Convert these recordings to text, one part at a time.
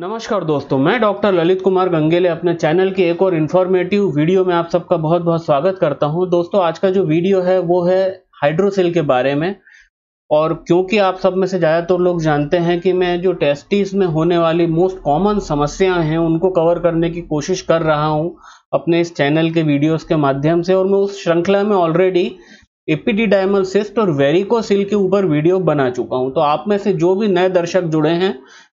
नमस्कार दोस्तों मैं डॉक्टर ललित कुमार गंगेले अपने चैनल के एक और इन्फॉर्मेटिव वीडियो में आप सबका बहुत बहुत स्वागत करता हूं दोस्तों आज का जो वीडियो है वो है हाइड्रोसेल के बारे में और क्योंकि आप सब में से ज़्यादातर तो लोग जानते हैं कि मैं जो टेस्टिस में होने वाली मोस्ट कॉमन समस्याएं हैं उनको कवर करने की कोशिश कर रहा हूँ अपने इस चैनल के वीडियोस के माध्यम से और मैं उस श्रृंखला में ऑलरेडी एपीडीडाइमल सिस्ट और वेरिकोसिल के ऊपर वीडियो बना चुका हूं तो आप में से जो भी नए दर्शक जुड़े हैं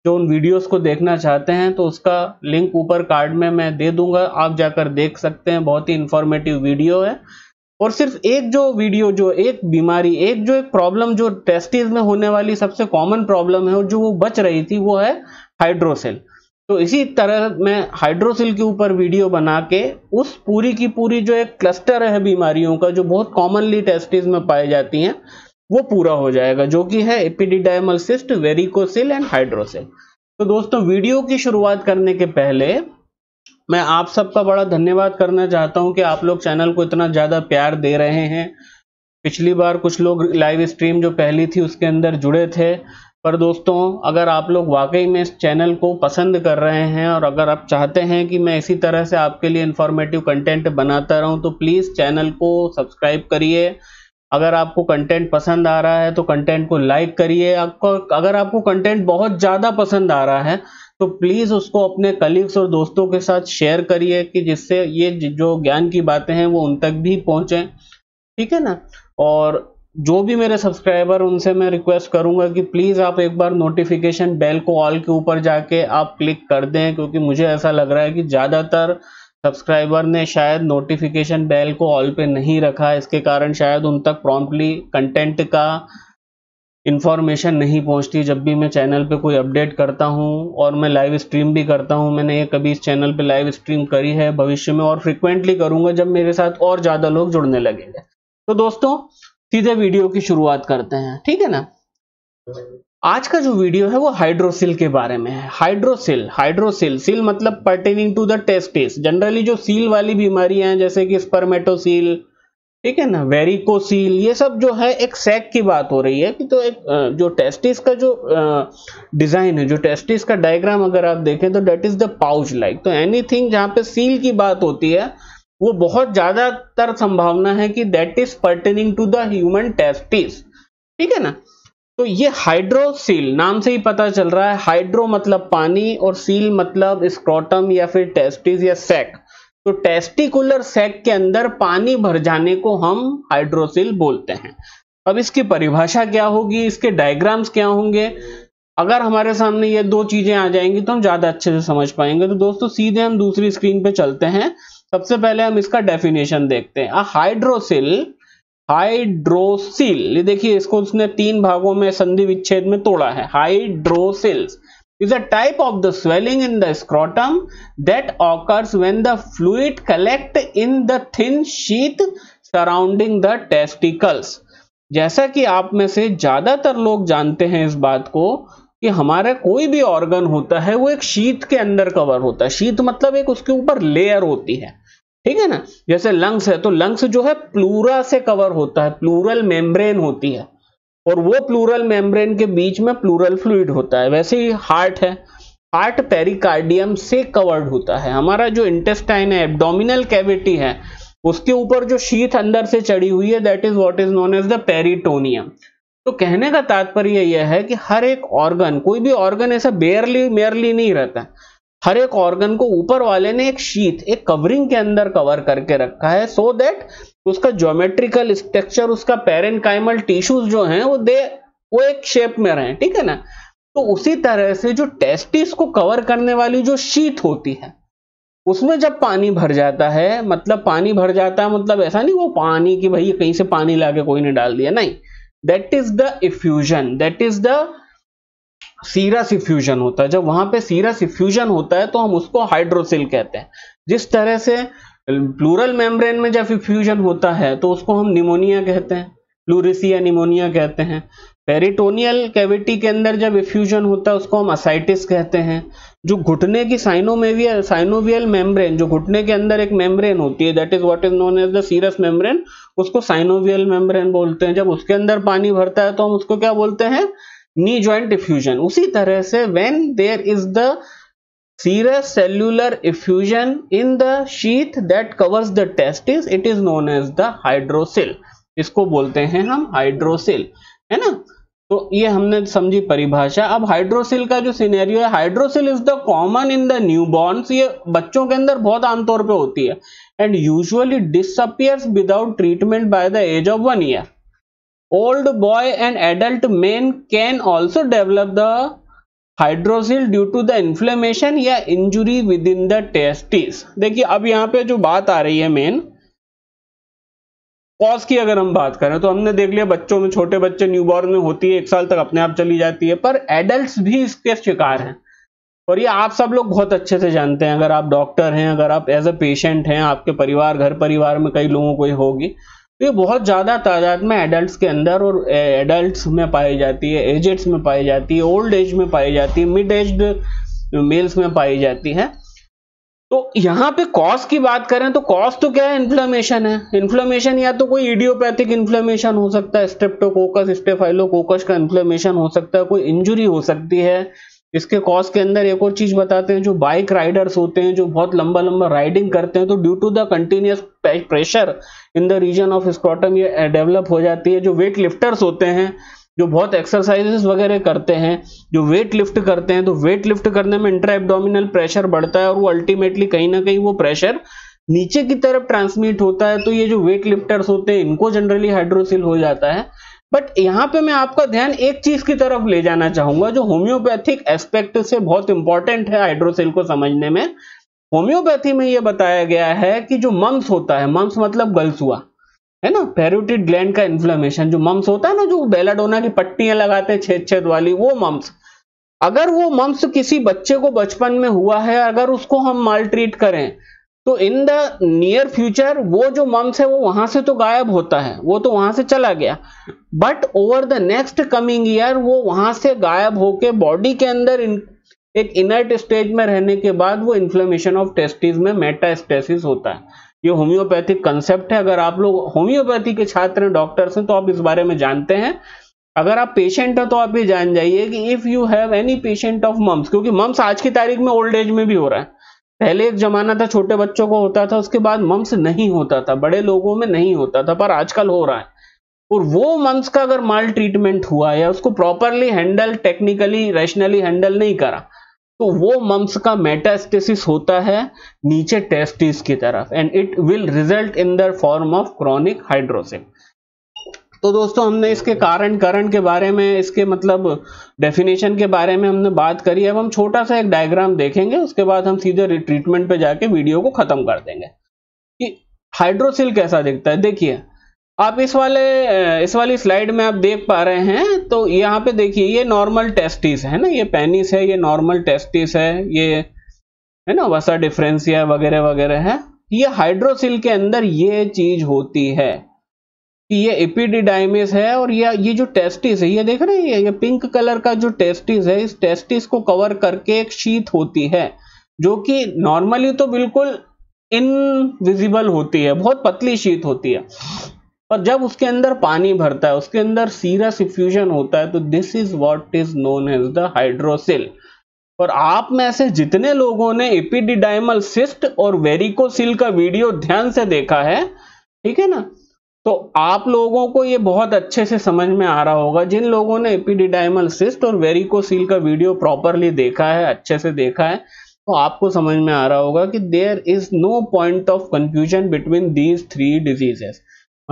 जो उन वीडियोस को देखना चाहते हैं तो उसका लिंक ऊपर कार्ड में मैं दे दूंगा आप जाकर देख सकते हैं बहुत ही इंफॉर्मेटिव वीडियो है और सिर्फ एक जो वीडियो जो एक बीमारी एक जो एक प्रॉब्लम जो टेस्टिस में होने वाली सबसे कॉमन प्रॉब्लम है जो वो बच रही थी वो है हाइड्रोसेल तो इसी तरह मैं हाइड्रोसिल के ऊपर वीडियो बना के उस पूरी की पूरी जो एक क्लस्टर है बीमारियों का जो बहुत कॉमनली टेस्टिस में पाई जाती हैं वो पूरा हो जाएगा जो कि है epididymal cyst varicocele and hydrocele तो दोस्तों वीडियो की शुरुआत करने के पहले मैं आप सबका बड़ा धन्यवाद करना चाहता हूं कि आप लोग चैनल को इतना ज़्यादा प्यार दे रहे हैं पिछली बार कुछ लोग लाइव स्ट्रीम जो पहली थी उसके अंदर जुड़े थे पर दोस्तों अगर आप लोग वाकई में इस चैनल को पसंद कर रहे हैं और अगर आप चाहते हैं कि मैं इसी तरह से आपके लिए इन्फॉर्मेटिव कंटेंट बनाता रहूं तो प्लीज़ चैनल को सब्सक्राइब करिए अगर आपको कंटेंट पसंद आ रहा है तो कंटेंट को लाइक करिए आपको अगर आपको कंटेंट बहुत ज़्यादा पसंद आ रहा है तो प्लीज़ उसको अपने कलीग्स और दोस्तों के साथ शेयर करिए कि जिससे ये जो ज्ञान की बातें हैं वो उन तक भी पहुँचें ठीक है ना और जो भी मेरे सब्सक्राइबर उनसे मैं रिक्वेस्ट करूंगा कि प्लीज़ आप एक बार नोटिफिकेशन बेल को ऑल के ऊपर जाके आप क्लिक कर दें क्योंकि मुझे ऐसा लग रहा है कि ज़्यादातर सब्सक्राइबर ने शायद नोटिफिकेशन बेल को ऑल पे नहीं रखा इसके कारण शायद उन तक प्रॉम्प्टली कंटेंट का इन्फॉर्मेशन नहीं पहुंचती जब भी मैं चैनल पे कोई अपडेट करता हूं और मैं लाइव स्ट्रीम भी करता हूं मैंने ये कभी इस चैनल पे लाइव स्ट्रीम करी है भविष्य में और फ्रिक्वेंटली करूंगा जब मेरे साथ और ज़्यादा लोग जुड़ने लगेंगे तो दोस्तों सीधे वीडियो की शुरुआत करते हैं ठीक है ना आज का जो वीडियो है वो हाइड्रोसिल के बारे में है हाइड्रोसिल हाइड्रोसिल सिल मतलब pertaining to the testis generally जो सील वाली बीमारियां हैं जैसे कि स्पर्मेटोसील ठीक है ना वेरिकोसील ये सब जो है एक सैक की बात हो रही है कि तो एक जो टेस्टिस का जो डिजाइन है जो टेस्टिस का डायग्राम अगर आप देखें तो that is the pouch like तो एनीथिंग जहां पे सील की बात होती है वो बहुत ज्यादातर संभावना है कि that is pertaining to the human testis ठीक है ना तो ये हाइड्रोसील नाम से ही पता चल रहा है हाइड्रो मतलब पानी और सील मतलब स्क्रोटम या फिर टेस्टिस या सेक तो टेस्टिकुलर सेक के अंदर पानी भर जाने को हम हाइड्रोसील बोलते हैं अब इसकी परिभाषा क्या होगी इसके डायग्राम्स क्या होंगे अगर हमारे सामने ये दो चीजें आ जाएंगी तो हम ज्यादा अच्छे से समझ पाएंगे तो दोस्तों सीधे हम दूसरी स्क्रीन पे चलते हैं सबसे पहले हम इसका डेफिनेशन देखते हैं हाइड्रोसिल हाइड्रोसिल ये देखिए इसको उसने तीन भागों में संधि विच्छेद में तोड़ा है hydroceles is a type of the swelling in the scrotum that occurs when the fluid collect in the thin sheath surrounding the testicles जैसा कि आप में से ज्यादातर लोग जानते हैं इस बात को कि हमारा कोई भी ऑर्गन होता है वो एक शीत के अंदर कवर होता है शीत मतलब एक उसके ऊपर लेयर होती है ठीक है ना जैसे लंग्स है तो लंग्स जो है प्लूरा से कवर होता है प्लूरल मेम्ब्रेन होती है और वो प्लूरल मेम्ब्रेन के बीच में प्लूरल फ्लूड होता है वैसे ही हार्ट है हार्ट पेरिकार्डियम से कवर्ड होता है हमारा जो इंटेस्टाइन है एब्डोमिनल कैविटी है उसके ऊपर जो शीत अंदर से चढ़ी हुई है that is what is known as the peritoneum तो कहने का तात्पर्य यह है कि हर एक ऑर्गन कोई भी ऑर्गन ऐसा बेयरली मेयरली नहीं रहता हर एक ऑर्गन को ऊपर वाले ने एक शीत एक कवरिंग के अंदर कवर करके रखा है सो so दैट उसका ज्योमेट्रिकल स्ट्रक्चर उसका पेरेंकाइमल टिश्यूज जो हैं वो दे वो एक शेप में रहे ठीक है ना तो उसी तरह से जो टेस्टिस को कवर करने वाली जो शीत होती है उसमें जब पानी भर जाता है मतलब पानी भर जाता है मतलब ऐसा नहीं वो पानी की भाई कहीं से पानी लाके कोई ने डाल दिया नहीं that is the effusion that is the serous effusion होता है जब वहां पे सीरस इफ्यूजन होता है तो हम उसको हाइड्रोसिल कहते हैं जिस तरह से प्लूरल मेम्ब्रेन में जब इफ्यूजन होता है तो उसको हम निमोनिया कहते हैं प्लूरिसिया निमोनिया कहते हैं पेरिटोनियल कैविटी के अंदर जब इफ्यूजन होता है उसको हम असाइटिस कहते हैं जो घुटने की साइनोमेवियल साइनोवियल मेम्ब्रेन जो घुटने के अंदर एक मेम्ब्रेन होती है that is what is known as the serous membrane उसको साइनोवियल मेम्ब्रेन बोलते हैं जब उसके अंदर पानी भरता है तो हम उसको क्या बोलते हैं नी ज्वाइंट डिफ्यूजन उसी तरह से when there is the serous cellular effusion in the sheath that covers the is it is known as the hydrocele इसको बोलते हैं हम हाइड्रोसिल है ना तो ये हमने समझी परिभाषा अब हाइड्रोसिल का जो सिनेरियो है hydrocele is the common in the newborn ये बच्चों के अंदर बहुत आमतौर पे होती है and usually disappears without treatment by the age of one year old boy and adult men can also develop the hydrocele due to the inflammation या injury within the testis देखिए अब यहाँ पे जो बात आ रही है मेन कॉज की अगर हम बात करें तो हमने देख लिया बच्चों में छोटे बच्चे न्यूबॉर्न में होती है एक साल तक अपने आप चली जाती है पर एडल्ट भी इसके शिकार हैं और ये आप सब लोग बहुत अच्छे से जानते हैं अगर आप डॉक्टर हैं अगर आप एज अ पेशेंट हैं आपके परिवार घर परिवार में कई लोगों को ये होगी तो ये बहुत ज़्यादा तादाद में एडल्ट के अंदर और एडल्ट में पाई जाती है एजेड्स में पाई जाती है ओल्ड एज में पाई जाती है मिड एज मेल्स में पाई जाती है तो यहाँ पे कॉज की बात करें तो कॉज तो क्या है इन्फ्लेमेशन है इन्फ्लेमेशन या तो कोई इडियोपैथिक इन्फ्लेमेशन हो सकता है स्ट्रेप्टोकोकस स्टेफाइलोकोकस का इन्फ्लेमेशन हो सकता है कोई इंजुरी हो सकती है इसके कॉज के अंदर एक और चीज बताते हैं जो बाइक राइडर्स होते हैं जो बहुत लंबा लंबा राइडिंग करते हैं तो due to the continuous pressure in the region of scrotum ये डेवलप हो जाती है जो वेट लिफ्टर्स होते हैं जो बहुत एक्सरसाइजेस वगैरह करते हैं जो वेट लिफ्ट करते हैं तो वेट लिफ्ट करने में इंट्रा एबडोमिनल प्रेशर बढ़ता है और वो अल्टीमेटली कहीं ना कहीं वो प्रेशर नीचे की तरफ ट्रांसमिट होता है तो ये जो वेट लिफ्टर्स होते हैं इनको जनरली हाइड्रोसिल हो जाता है बट यहाँ पे मैं आपका ध्यान एक चीज की तरफ ले जाना चाहूंगा जो होम्योपैथिक एस्पेक्ट से बहुत इंपॉर्टेंट है हाइड्रोसेल को समझने में होम्योपैथी में यह बताया गया है कि जो मम्स होता है मम्स मतलब हुआ है ना पेरोटिड ग्लैंड का इन्फ्लेमेशन जो मम्स होता है ना जो बेलाडोना की पट्टियां लगाते हैं छेद छेद वाली वो मम्स अगर वो मम्स किसी बच्चे को बचपन में हुआ है अगर उसको हम माल ट्रीट करें तो इन द नियर फ्यूचर वो जो मम्स है वो वहां से तो गायब होता है वो तो वहां से चला गया but over the next coming year वो वहां से गायब होके बॉडी के अंदर इन, एक इनर्ट स्टेज में रहने के बाद वो इन्फ्लेमेशन ऑफ टेस्टिस में मेटास्टेसिस होता है ये होम्योपैथिक कंसेप्ट है अगर आप लोग होम्योपैथी के छात्र हैं डॉक्टर्स हैं तो आप इस बारे में जानते हैं अगर आप पेशेंट हैं तो आप ये जान जाइए कि if you have any patient of mumps क्योंकि मम्स आज की तारीख में ओल्ड एज में भी हो रहा है पहले एक जमाना था छोटे बच्चों को होता था उसके बाद मम्स नहीं होता था बड़े लोगों में नहीं होता था पर आजकल हो रहा है और वो मम्स का अगर माल ट्रीटमेंट हुआ या उसको properly handle technically rationally handle नहीं करा तो वो मम्स का मेटास्टेसिस होता है नीचे टेस्टिस की तरफ and it will result in the form of chronic hydrocele तो दोस्तों हमने इसके कारण करण के बारे में इसके मतलब डेफिनेशन के बारे में हमने बात करी अब हम छोटा सा एक डायग्राम देखेंगे उसके बाद हम सीधे रिट्रीटमेंट पे जाके वीडियो को खत्म कर देंगे कि हाइड्रोसिल कैसा दिखता है देखिए आप इस वाले इस वाली स्लाइड में आप देख पा रहे हैं तो यहाँ पे देखिए ये नॉर्मल टेस्टिस है ना ये पेनिस है ये नॉर्मल टेस्टिस है ये है ना वसा डिफ्रेंसिया वगैरह वगैरह है ये हाइड्रोसिल के अंदर ये चीज होती है कि ये एपिडिडाइमिस है और ये ये जो टेस्टिस है ये देख रहे हैं ये पिंक कलर का जो टेस्टिस है इस टेस्टिस को कवर करके एक शीत होती है जो कि नॉर्मली तो बिल्कुल इनविजिबल होती है बहुत पतली शीत होती है और जब उसके अंदर पानी भरता है उसके अंदर सीरस इफ्यूजन होता है तो this is what is known as the hydrocele और आप में से जितने लोगों ने एपिडिडाइमल सिस्ट और वेरिकोसिल का वीडियो ध्यान से देखा है ठीक है ना तो आप लोगों को ये बहुत अच्छे से समझ में आ रहा होगा जिन लोगों ने एपिडिडाइमल सिस्ट और वेरिकोसील का वीडियो प्रॉपरली देखा है अच्छे से देखा है तो आपको समझ में आ रहा होगा कि there is no point of confusion between these three diseases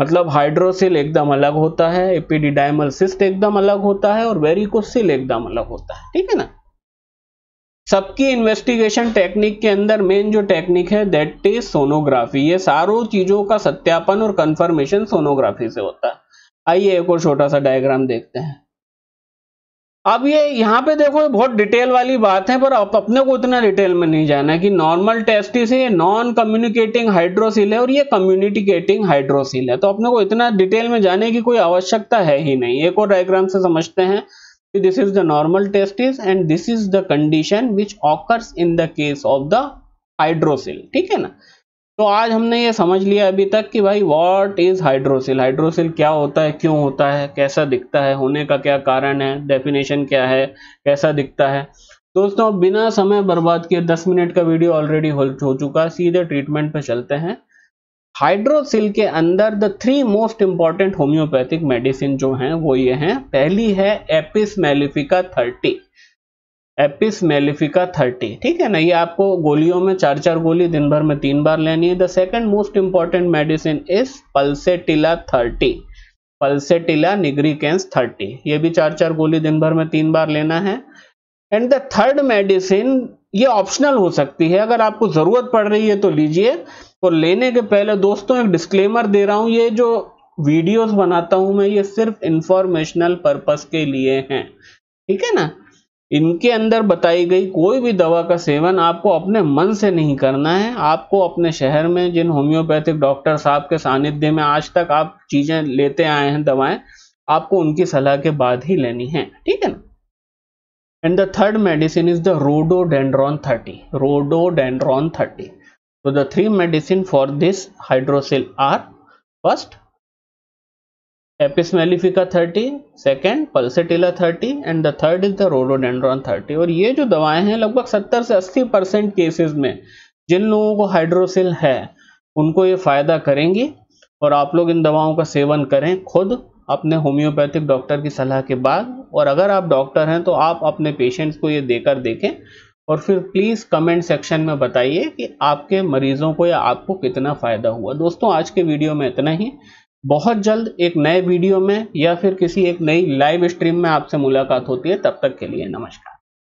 मतलब हाइड्रोसिल एकदम अलग होता है एपीडीडाइमल सिस्ट एकदम अलग होता है और वेरिकोसिल एकदम अलग होता है ठीक है ना सबकी इन्वेस्टिगेशन टेक्निक के अंदर मेन जो टेक्निक है दैट इज सोनोग्राफी ये सारों चीजों का सत्यापन और कंफर्मेशन सोनोग्राफी से होता है आइए एक और छोटा सा डायग्राम देखते हैं अब ये यहाँ पे देखो ये बहुत डिटेल वाली बात है पर आप अपने को इतना डिटेल में नहीं जाना है कि नॉर्मल टेस्टिस है ये नॉन कम्युनिकेटिंग हाइड्रोसिल है और ये कम्युनिकेटिंग हाइड्रोसिल है तो अपने को इतना डिटेल में जाने की कोई आवश्यकता है ही नहीं एक और डायग्राम से समझते हैं this is the normal test is and this is the condition which occurs in the case of the hydrocele ठीक है ना तो आज हमने ये समझ लिया अभी तक कि भाई वॉट इज हाइड्रोसिल हाइड्रोसिल क्या होता है क्यों होता है कैसा दिखता है होने का क्या कारण है डेफिनेशन क्या है कैसा दिखता है दोस्तों बिना समय बर्बाद किए 10 मिनट का वीडियो ऑलरेडी हो, हो चुका सीधे ट्रीटमेंट पे चलते हैं हाइड्रोसिल के अंदर the three most important homeopathic medicine जो हैं वो ये हैं पहली है apis mellifica thirty apis mellifica thirty ठीक है ना ये आपको गोलियों में चार चार गोली दिन भर में तीन बार लेनी है the second most important medicine is pulsatilla thirty pulsatilla nigricans thirty ये भी चार चार गोली दिन भर में तीन बार लेना है एंड द थर्ड मेडिसिन ये ऑप्शनल हो सकती है अगर आपको ज़रूरत पड़ रही है तो लीजिए और लेने के पहले दोस्तों एक डिस्क्लेमर दे रहा हूं ये जो वीडियोस बनाता हूं मैं ये सिर्फ इंफॉर्मेशनल पर्पस के लिए हैं ठीक है ना इनके अंदर बताई गई कोई भी दवा का सेवन आपको अपने मन से नहीं करना है आपको अपने शहर में जिन होम्योपैथिक डॉक्टर साहब के सानिध्य में आज तक आप चीज़ें लेते आए हैं दवाएं आपको उनकी सलाह के बाद ही लेनी है ठीक है ना and the third medicine is the rhododendron 30 rhododendron 30 so the three medicine for this hydrocell are first apis mellifica 30, second pulsatilla 30 and the third is the rhododendron 30 और ये जो दवाएं हैं लगभग 70 से 80 परसेंट केसेज में जिन लोगों को हाइड्रोसिल है उनको ये फायदा करेंगी और आप लोग इन दवाओं का सेवन करें खुद अपने होम्योपैथिक डॉक्टर की सलाह के बाद और अगर आप डॉक्टर हैं तो आप अपने पेशेंट्स को ये देकर देखें और फिर प्लीज़ कमेंट सेक्शन में बताइए कि आपके मरीजों को या आपको कितना फ़ायदा हुआ दोस्तों आज के वीडियो में इतना ही बहुत जल्द एक नए वीडियो में या फिर किसी एक नई लाइव स्ट्रीम में आपसे मुलाकात होती है तब तक के लिए नमस्कार